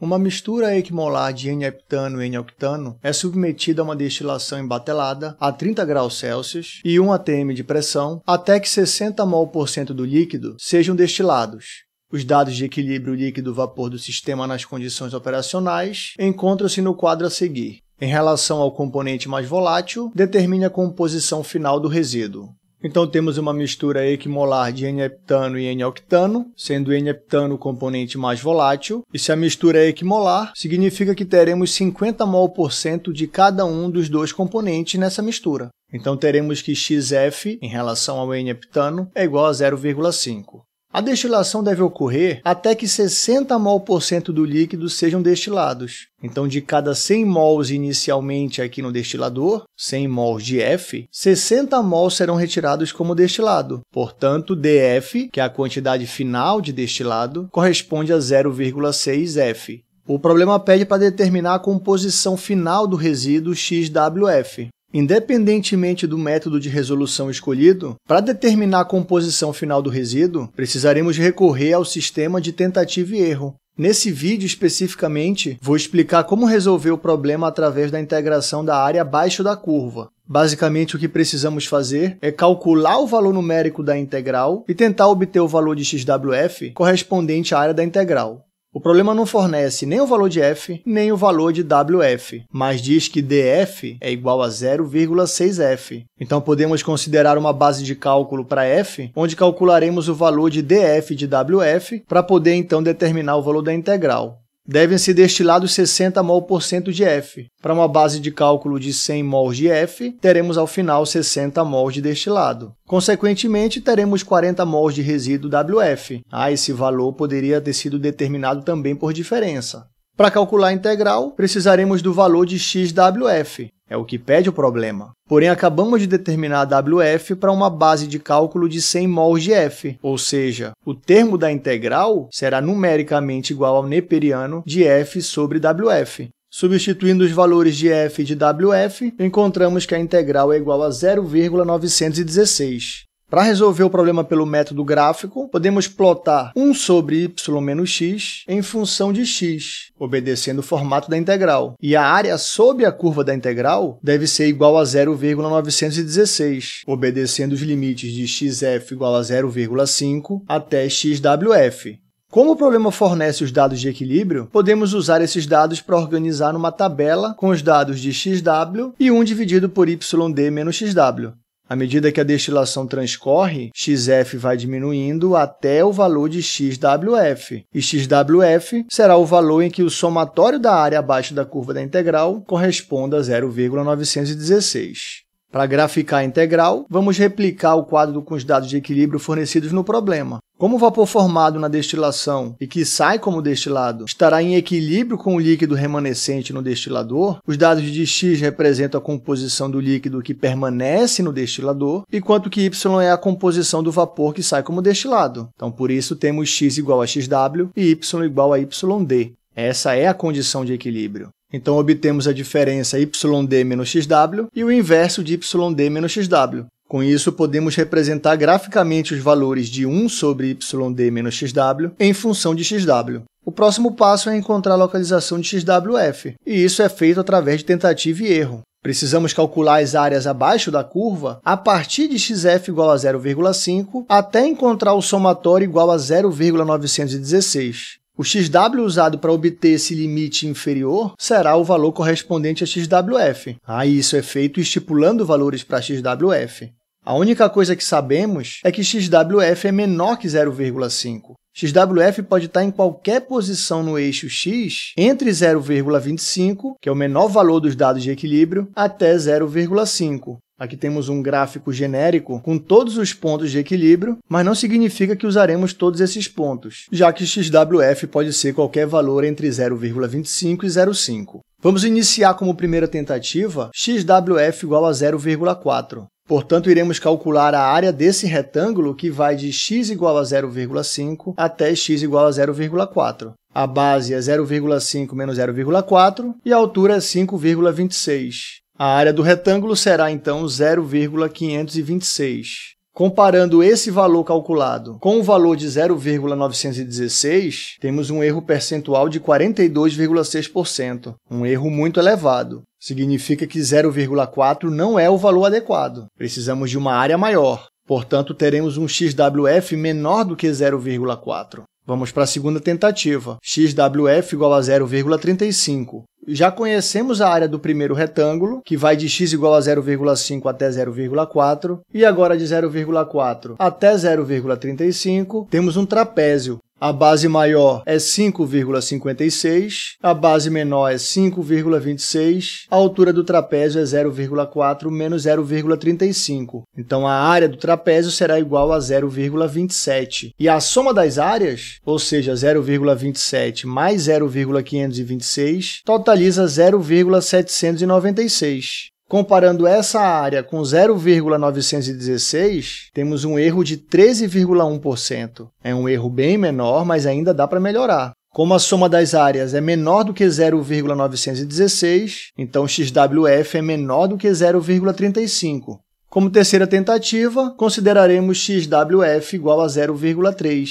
Uma mistura equimolar de N-heptano e N-octano é submetida a uma destilação embatelada a 30 graus Celsius e 1 atm de pressão até que 60 mol por cento do líquido sejam destilados. Os dados de equilíbrio líquido-vapor do sistema nas condições operacionais encontram-se no quadro a seguir. Em relação ao componente mais volátil, determine a composição final do resíduo. Então temos uma mistura equimolar de n-heptano e n-octano, sendo n-heptano o componente mais volátil. E se a mistura é equimolar, significa que teremos 50 mol por cento de cada um dos dois componentes nessa mistura. Então teremos que xF em relação ao n-heptano é igual a 0,5. A destilação deve ocorrer até que 60 mol por cento do líquido sejam destilados. Então, de cada 100 mols inicialmente aqui no destilador, 100 mols de F, 60 mols serão retirados como destilado. Portanto, DF, que é a quantidade final de destilado, corresponde a 0,6F. O problema pede para determinar a composição final do resíduo XWF. Independentemente do método de resolução escolhido, para determinar a composição final do resíduo, precisaremos recorrer ao sistema de tentativa e erro. Nesse vídeo, especificamente, vou explicar como resolver o problema através da integração da área abaixo da curva. Basicamente, o que precisamos fazer é calcular o valor numérico da integral e tentar obter o valor de xwf correspondente à área da integral. O problema não fornece nem o valor de f, nem o valor de wf, mas diz que df é igual a 0,6f. Então podemos considerar uma base de cálculo para f, onde calcularemos o valor de df de wf para poder então determinar o valor da integral devem ser destilados 60 mol por cento de F. Para uma base de cálculo de 100 mol de F, teremos ao final 60 mol de destilado. Consequentemente, teremos 40 mol de resíduo WF. Ah, esse valor poderia ter sido determinado também por diferença. Para calcular a integral, precisaremos do valor de xwf, é o que pede o problema. Porém, acabamos de determinar WF para uma base de cálculo de 100 mols de F, ou seja, o termo da integral será numericamente igual ao neperiano de F sobre WF. Substituindo os valores de f e de wf, encontramos que a integral é igual a 0,916. Para resolver o problema pelo método gráfico, podemos plotar 1 sobre y menos x em função de x, obedecendo o formato da integral. E a área sob a curva da integral deve ser igual a 0,916, obedecendo os limites de xf igual a 0,5 até xwf. Como o problema fornece os dados de equilíbrio, podemos usar esses dados para organizar numa tabela com os dados de xw e 1 dividido por yd menos xw. À medida que a destilação transcorre, XF vai diminuindo até o valor de XWF, e XWF será o valor em que o somatório da área abaixo da curva da integral corresponda a 0,916. Para graficar a integral, vamos replicar o quadro com os dados de equilíbrio fornecidos no problema. Como o vapor formado na destilação e que sai como destilado estará em equilíbrio com o líquido remanescente no destilador, os dados de X representam a composição do líquido que permanece no destilador, enquanto que Y é a composição do vapor que sai como destilado. Então, por isso, temos X igual a XW e Y igual a YD. Essa é a condição de equilíbrio. Então, obtemos a diferença YD menos XW e o inverso de YD menos XW. Com isso, podemos representar graficamente os valores de 1 sobre yd menos xw em função de xw. O próximo passo é encontrar a localização de xwf, e isso é feito através de tentativa e erro. Precisamos calcular as áreas abaixo da curva a partir de xf igual a 0,5 até encontrar o somatório igual a 0,916. O xw usado para obter esse limite inferior será o valor correspondente a xwf. Aí isso é feito estipulando valores para xwf. A única coisa que sabemos é que XWF é menor que 0,5. XWF pode estar em qualquer posição no eixo x entre 0,25, que é o menor valor dos dados de equilíbrio, até 0,5. Aqui temos um gráfico genérico com todos os pontos de equilíbrio, mas não significa que usaremos todos esses pontos, já que XWF pode ser qualquer valor entre 0,25 e 0,5. Vamos iniciar como primeira tentativa xwf igual a 0,4. Portanto, iremos calcular a área desse retângulo que vai de x igual a 0,5 até x igual a 0,4. A base é 0,5 menos 0,4 e a altura é 5,26. A área do retângulo será, então, 0,526. Comparando esse valor calculado com o valor de 0,916, temos um erro percentual de 42,6%, um erro muito elevado. Significa que 0,4 não é o valor adequado. Precisamos de uma área maior. Portanto, teremos um XWF menor do que 0,4. Vamos para a segunda tentativa. XWF igual a 0,35 já conhecemos a área do primeiro retângulo, que vai de x igual a 0,5 até 0,4, e agora de 0,4 até 0,35, temos um trapézio, a base maior é 5,56, a base menor é 5,26, a altura do trapézio é 0,4 menos 0,35. Então, a área do trapézio será igual a 0,27. E a soma das áreas, ou seja, 0,27 mais 0,526, totaliza 0,796. Comparando essa área com 0,916, temos um erro de 13,1%. É um erro bem menor, mas ainda dá para melhorar. Como a soma das áreas é menor do que 0,916, então XWF é menor do que 0,35. Como terceira tentativa, consideraremos XWF igual a 0,3.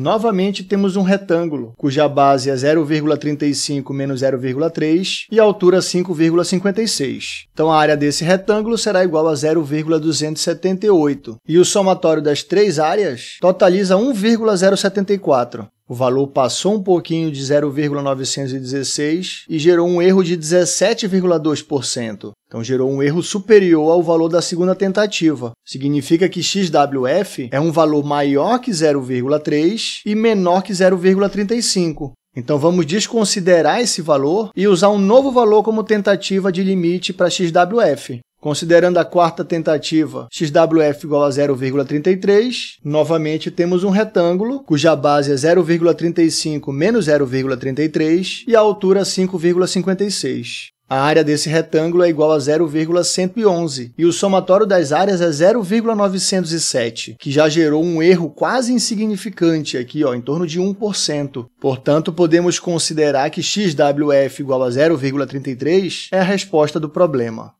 Novamente temos um retângulo, cuja base é 0,35 menos 0,3 e a altura 5,56. Então a área desse retângulo será igual a 0,278. E o somatório das três áreas totaliza 1,074. O valor passou um pouquinho de 0,916 e gerou um erro de 17,2%. Então gerou um erro superior ao valor da segunda tentativa. Significa que XWF é um valor maior que 0,3 e menor que 0,35. Então vamos desconsiderar esse valor e usar um novo valor como tentativa de limite para XWF. Considerando a quarta tentativa, xwf igual a 0,33, novamente temos um retângulo cuja base é 0,35 menos 0,33 e a altura 5,56. A área desse retângulo é igual a 0,111 e o somatório das áreas é 0,907, que já gerou um erro quase insignificante aqui, ó, em torno de 1%. Portanto, podemos considerar que xwf igual a 0,33 é a resposta do problema.